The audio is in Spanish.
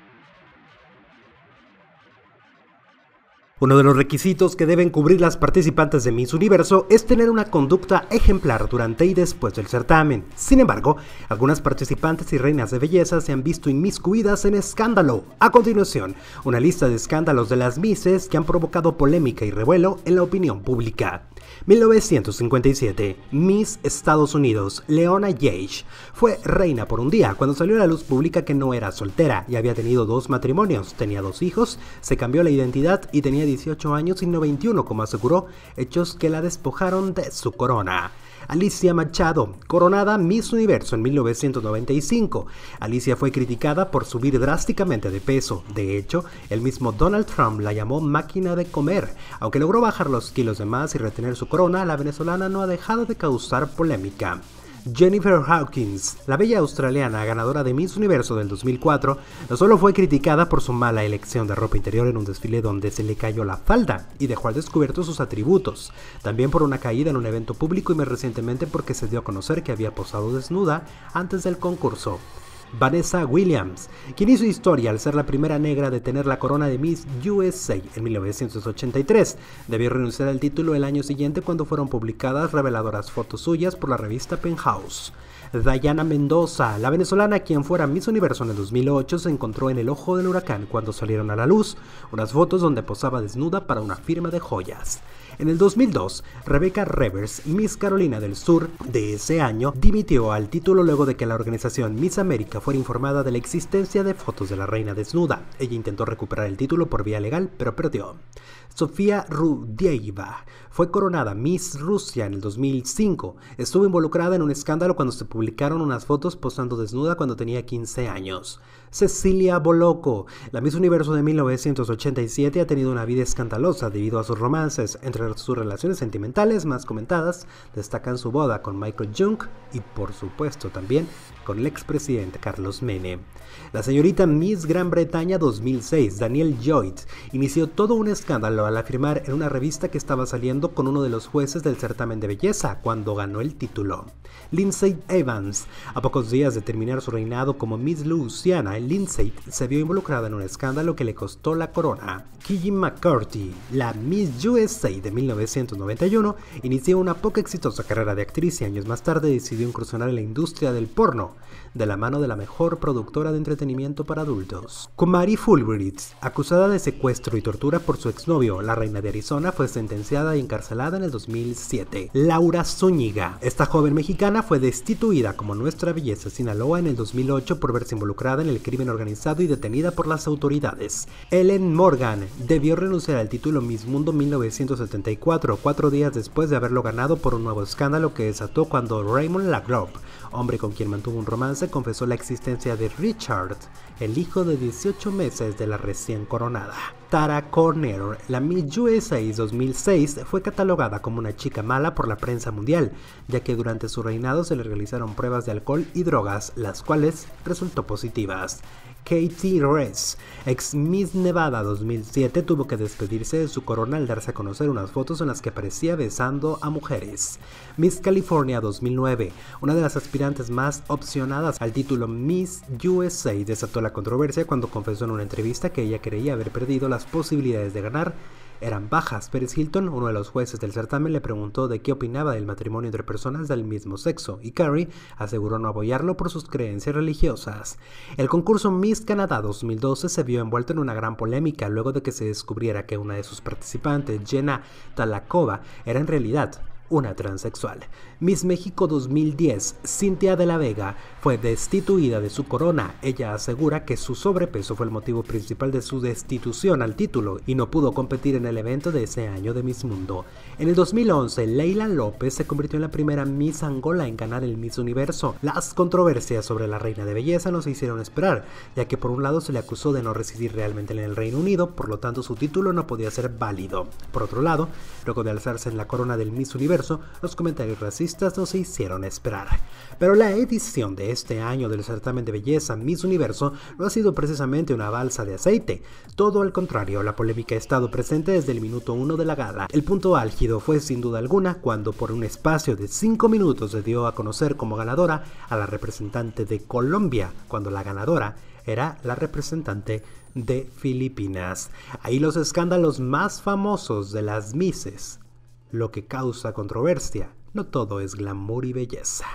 Thank you. Uno de los requisitos que deben cubrir las participantes de Miss Universo es tener una conducta ejemplar durante y después del certamen. Sin embargo, algunas participantes y reinas de belleza se han visto inmiscuidas en escándalo. A continuación, una lista de escándalos de las Misses que han provocado polémica y revuelo en la opinión pública. 1957, Miss Estados Unidos, Leona Yage, fue reina por un día cuando salió a la luz pública que no era soltera y había tenido dos matrimonios, tenía dos hijos, se cambió la identidad y tenía 18 años, y 91 como aseguró, hechos que la despojaron de su corona. Alicia Machado, coronada Miss Universo en 1995. Alicia fue criticada por subir drásticamente de peso. De hecho, el mismo Donald Trump la llamó máquina de comer. Aunque logró bajar los kilos de más y retener su corona, la venezolana no ha dejado de causar polémica. Jennifer Hawkins, la bella australiana ganadora de Miss Universo del 2004, no solo fue criticada por su mala elección de ropa interior en un desfile donde se le cayó la falda y dejó al descubierto sus atributos, también por una caída en un evento público y más recientemente porque se dio a conocer que había posado desnuda antes del concurso. Vanessa Williams, quien hizo historia al ser la primera negra de tener la corona de Miss USA en 1983. Debió renunciar al título el año siguiente cuando fueron publicadas reveladoras fotos suyas por la revista Penthouse. Diana Mendoza, la venezolana quien fuera Miss Universo en el 2008, se encontró en el ojo del huracán cuando salieron a la luz unas fotos donde posaba desnuda para una firma de joyas. En el 2002, Rebecca Revers, Miss Carolina del Sur de ese año, dimitió al título luego de que la organización Miss América fue informada de la existencia de fotos de la reina desnuda. Ella intentó recuperar el título por vía legal, pero perdió. Sofía Rudieva fue coronada Miss Rusia en el 2005. Estuvo involucrada en un escándalo cuando se publicaron unas fotos posando desnuda cuando tenía 15 años. Cecilia Boloco, la Miss Universo de 1987, ha tenido una vida escandalosa debido a sus romances. Entre sus relaciones sentimentales más comentadas destacan su boda con Michael Jung y por supuesto también con el expresidente Carlos Menem. La señorita Miss Gran Bretaña 2006, Daniel Lloyd, inició todo un escándalo al afirmar en una revista que estaba saliendo con uno de los jueces del certamen de belleza cuando ganó el título. Lindsay Evans, a pocos días de terminar su reinado como Miss Luciana, Lindsay se vio involucrada en un escándalo que le costó la corona. Kiji McCarthy, la Miss USA de 1991, inició una poco exitosa carrera de actriz y años más tarde decidió incursionar en la industria del porno, de la mano de la mejor productora de entretenimiento para adultos. Kumari Fulbright, acusada de secuestro y tortura por su exnovio, la reina de Arizona, fue sentenciada y encarcelada en el 2007. Laura Zúñiga, esta joven mexicana fue destituida como nuestra belleza Sinaloa en el 2008 por verse involucrada en el crimen organizado y detenida por las autoridades. Ellen Morgan debió renunciar al título Miss Mundo 1974, cuatro días después de haberlo ganado por un nuevo escándalo que desató cuando Raymond LaGlobe, hombre con quien mantuvo un romance confesó la existencia de Richard, el hijo de 18 meses de la recién coronada. Tara Corner, la Miss USA 2006, fue catalogada como una chica mala por la prensa mundial, ya que durante su reinado se le realizaron pruebas de alcohol y drogas, las cuales resultó positivas. Katie Rez, ex Miss Nevada 2007, tuvo que despedirse de su corona al darse a conocer unas fotos en las que aparecía besando a mujeres. Miss California 2009, una de las aspirantes más opcionadas al título Miss USA, desató la controversia cuando confesó en una entrevista que ella creía haber perdido las posibilidades de ganar eran bajas. Pérez Hilton, uno de los jueces del certamen, le preguntó de qué opinaba del matrimonio entre personas del mismo sexo y Carrie aseguró no apoyarlo por sus creencias religiosas. El concurso Miss Canadá 2012 se vio envuelto en una gran polémica luego de que se descubriera que una de sus participantes, Jenna Talakova, era en realidad una transexual. Miss México 2010, Cintia de la Vega, fue destituida de su corona. Ella asegura que su sobrepeso fue el motivo principal de su destitución al título y no pudo competir en el evento de ese año de Miss Mundo. En el 2011, Leila López se convirtió en la primera Miss Angola en ganar el Miss Universo. Las controversias sobre la reina de belleza no se hicieron esperar, ya que por un lado se le acusó de no residir realmente en el Reino Unido, por lo tanto su título no podía ser válido. Por otro lado, luego de alzarse en la corona del Miss Universo, los comentarios racistas no se hicieron esperar. Pero la edición de este año del certamen de belleza Miss Universo no ha sido precisamente una balsa de aceite. Todo al contrario, la polémica ha estado presente desde el minuto uno de la gala. El punto álgido fue sin duda alguna cuando por un espacio de 5 minutos se dio a conocer como ganadora a la representante de Colombia, cuando la ganadora era la representante de Filipinas. Ahí los escándalos más famosos de las Misses lo que causa controversia. No todo es glamour y belleza.